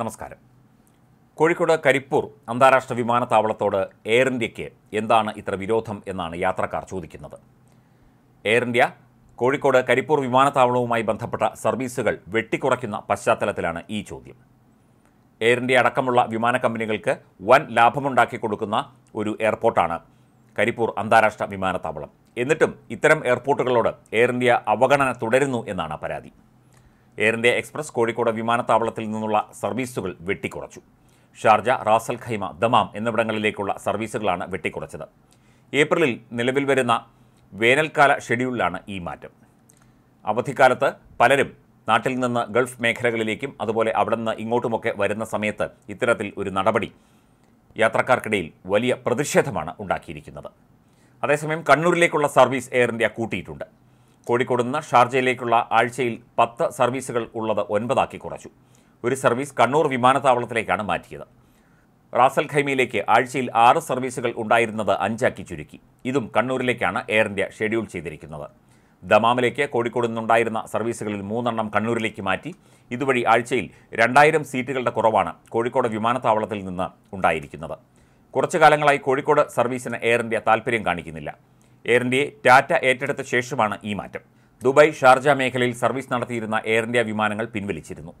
നമസ്കാരം കോഴിക്കോട് കരിപ്പൂർ അന്താരാഷ്ട്ര വിമാനത്താവളത്തോട് എയർ ഇന്ത്യക്ക് എന്താണ് ഇത്ര വിരോധം എന്നാണ് യാത്രക്കാർ ചോദിക്കുന്നത് എയർ ഇന്ത്യ കോഴിക്കോട് കരിപ്പൂർ വിമാനത്താവളവുമായി ബന്ധപ്പെട്ട സർവീസുകൾ വെട്ടിക്കുറയ്ക്കുന്ന പശ്ചാത്തലത്തിലാണ് ഈ ചോദ്യം എയർ ഇന്ത്യ അടക്കമുള്ള വിമാന കമ്പനികൾക്ക് വൻ ലാഭമുണ്ടാക്കി കൊടുക്കുന്ന ഒരു എയർപോർട്ടാണ് കരിപ്പൂർ അന്താരാഷ്ട്ര വിമാനത്താവളം എന്നിട്ടും ഇത്തരം എയർപോർട്ടുകളോട് എയർ ഇന്ത്യ അവഗണന തുടരുന്നു എന്നാണ് പരാതി എയർ ഇന്ത്യ എക്സ്പ്രസ് കോഴിക്കോട് വിമാനത്താവളത്തിൽ നിന്നുള്ള സർവീസുകൾ വെട്ടിക്കുറച്ചു ഷാർജ റാസൽ ഖൈമ ദമാം എന്നിവിടങ്ങളിലേക്കുള്ള സർവീസുകളാണ് വെട്ടിക്കുറച്ചത് ഏപ്രിലിൽ നിലവിൽ വരുന്ന വേനൽക്കാല ഷെഡ്യൂളിലാണ് ഈ മാറ്റം അവധിക്കാലത്ത് പലരും നാട്ടിൽ നിന്ന് ഗൾഫ് മേഖലകളിലേക്കും അതുപോലെ അവിടെ നിന്ന് ഇങ്ങോട്ടുമൊക്കെ വരുന്ന സമയത്ത് ഇത്തരത്തിൽ ഒരു നടപടി യാത്രക്കാർക്കിടയിൽ വലിയ പ്രതിഷേധമാണ് ഉണ്ടാക്കിയിരിക്കുന്നത് അതേസമയം കണ്ണൂരിലേക്കുള്ള സർവീസ് എയർ ഇന്ത്യ കൂട്ടിയിട്ടുണ്ട് കോഴിക്കോട് നിന്ന് ഷാർജയിലേക്കുള്ള ആഴ്ചയിൽ പത്ത് സർവീസുകൾ ഉള്ളത് ഒൻപതാക്കി കുറച്ചു ഒരു സർവീസ് കണ്ണൂർ വിമാനത്താവളത്തിലേക്കാണ് മാറ്റിയത് റാസൽ ഖൈമയിലേക്ക് ആഴ്ചയിൽ ആറ് സർവീസുകൾ ഉണ്ടായിരുന്നത് അഞ്ചാക്കി ചുരുക്കി ഇതും കണ്ണൂരിലേക്കാണ് എയർ ഇന്ത്യ ഷെഡ്യൂൾ ചെയ്തിരിക്കുന്നത് ദമാമിലേക്ക് കോഴിക്കോട് നിന്നുണ്ടായിരുന്ന സർവീസുകളിൽ മൂന്നെണ്ണം കണ്ണൂരിലേക്ക് മാറ്റി ഇതുവഴി ആഴ്ചയിൽ രണ്ടായിരം സീറ്റുകളുടെ കുറവാണ് കോഴിക്കോട് വിമാനത്താവളത്തിൽ നിന്ന് ഉണ്ടായിരിക്കുന്നത് കുറച്ചു കാലങ്ങളായി കോഴിക്കോട് സർവീസിന് എയർ ഇന്ത്യ താൽപ്പര്യം കാണിക്കുന്നില്ല എയർ ഇന്ത്യയെ ടാറ്റ ഏറ്റെടുത്ത ശേഷമാണ് ഈ മാറ്റം ദുബായ് ഷാർജ മേഖലയിൽ സർവീസ് നടത്തിയിരുന്ന എയർ ഇന്ത്യ വിമാനങ്ങൾ പിൻവലിച്ചിരുന്നു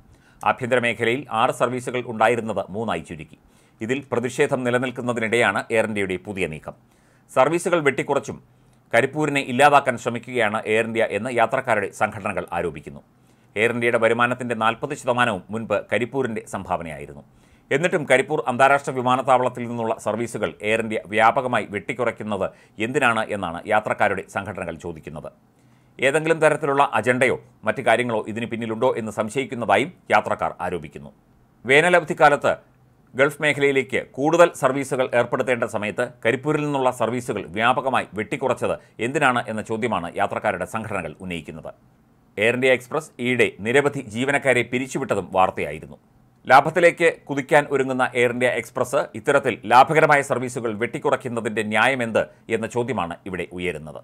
ആഭ്യന്തര മേഖലയിൽ ആറ് സർവീസുകൾ ഉണ്ടായിരുന്നത് മൂന്നായി ചുരുക്കി ഇതിൽ പ്രതിഷേധം നിലനിൽക്കുന്നതിനിടെയാണ് എയർ ഇന്ത്യയുടെ പുതിയ നീക്കം സർവീസുകൾ വെട്ടിക്കുറച്ചും കരിപ്പൂരിനെ ഇല്ലാതാക്കാൻ ശ്രമിക്കുകയാണ് എയർ ഇന്ത്യ എന്ന് യാത്രക്കാരുടെ സംഘടനകൾ ആരോപിക്കുന്നു എയർ ഇന്ത്യയുടെ വരുമാനത്തിൻ്റെ നാൽപ്പത് ശതമാനവും മുൻപ് കരിപ്പൂരിൻ്റെ സംഭാവനയായിരുന്നു എന്നിട്ടും കരിപ്പൂർ അന്താരാഷ്ട്ര വിമാനത്താവളത്തിൽ നിന്നുള്ള സർവീസുകൾ എയർ ഇന്ത്യ വ്യാപകമായി വെട്ടിക്കുറയ്ക്കുന്നത് എന്തിനാണ് എന്നാണ് യാത്രക്കാരുടെ സംഘടനകൾ ചോദിക്കുന്നത് ഏതെങ്കിലും തരത്തിലുള്ള അജണ്ടയോ മറ്റു കാര്യങ്ങളോ ഇതിന് പിന്നിലുണ്ടോ എന്ന് സംശയിക്കുന്നതായും യാത്രക്കാർ ആരോപിക്കുന്നു വേനലവധിക്കാലത്ത് ഗൾഫ് മേഖലയിലേക്ക് കൂടുതൽ സർവീസുകൾ ഏർപ്പെടുത്തേണ്ട സമയത്ത് കരിപ്പൂരിൽ നിന്നുള്ള സർവീസുകൾ വ്യാപകമായി വെട്ടിക്കുറച്ചത് എന്തിനാണ് എന്ന ചോദ്യമാണ് യാത്രക്കാരുടെ സംഘടനകൾ ഉന്നയിക്കുന്നത് എയർ ഇന്ത്യ എക്സ്പ്രസ് ഈയിടെ നിരവധി ജീവനക്കാരെ പിരിച്ചുവിട്ടതും വാർത്തയായിരുന്നു ലാഭത്തിലേക്ക് കുതിക്കാൻ ഒരുങ്ങുന്ന എയർ ഇന്ത്യ എക്സ്പ്രസ് ഇത്തരത്തിൽ ലാഭകരമായ സർവീസുകൾ വെട്ടിക്കുറയ്ക്കുന്നതിൻ്റെ ന്യായമെന്ത് എന്ന ചോദ്യമാണ് ഇവിടെ ഉയരുന്നത്